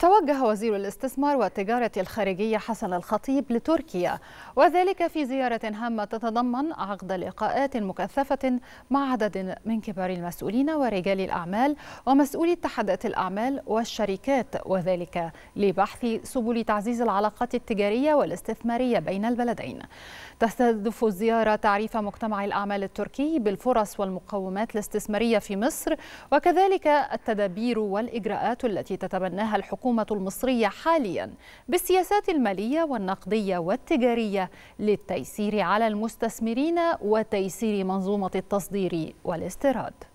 توجه وزير الاستثمار والتجارة الخارجية حسن الخطيب لتركيا وذلك في زيارة هامة تتضمن عقد لقاءات مكثفة مع عدد من كبار المسؤولين ورجال الأعمال ومسؤولي اتحادات الأعمال والشركات وذلك لبحث سبل تعزيز العلاقات التجارية والاستثمارية بين البلدين تستهدف الزيارة تعريف مجتمع الأعمال التركي بالفرص والمقومات الاستثمارية في مصر وكذلك التدابير والإجراءات التي تتبناها الحكومة الحكومة المصرية حاليا بالسياسات المالية والنقدية والتجارية للتيسير على المستثمرين وتيسير منظومة التصدير والاستيراد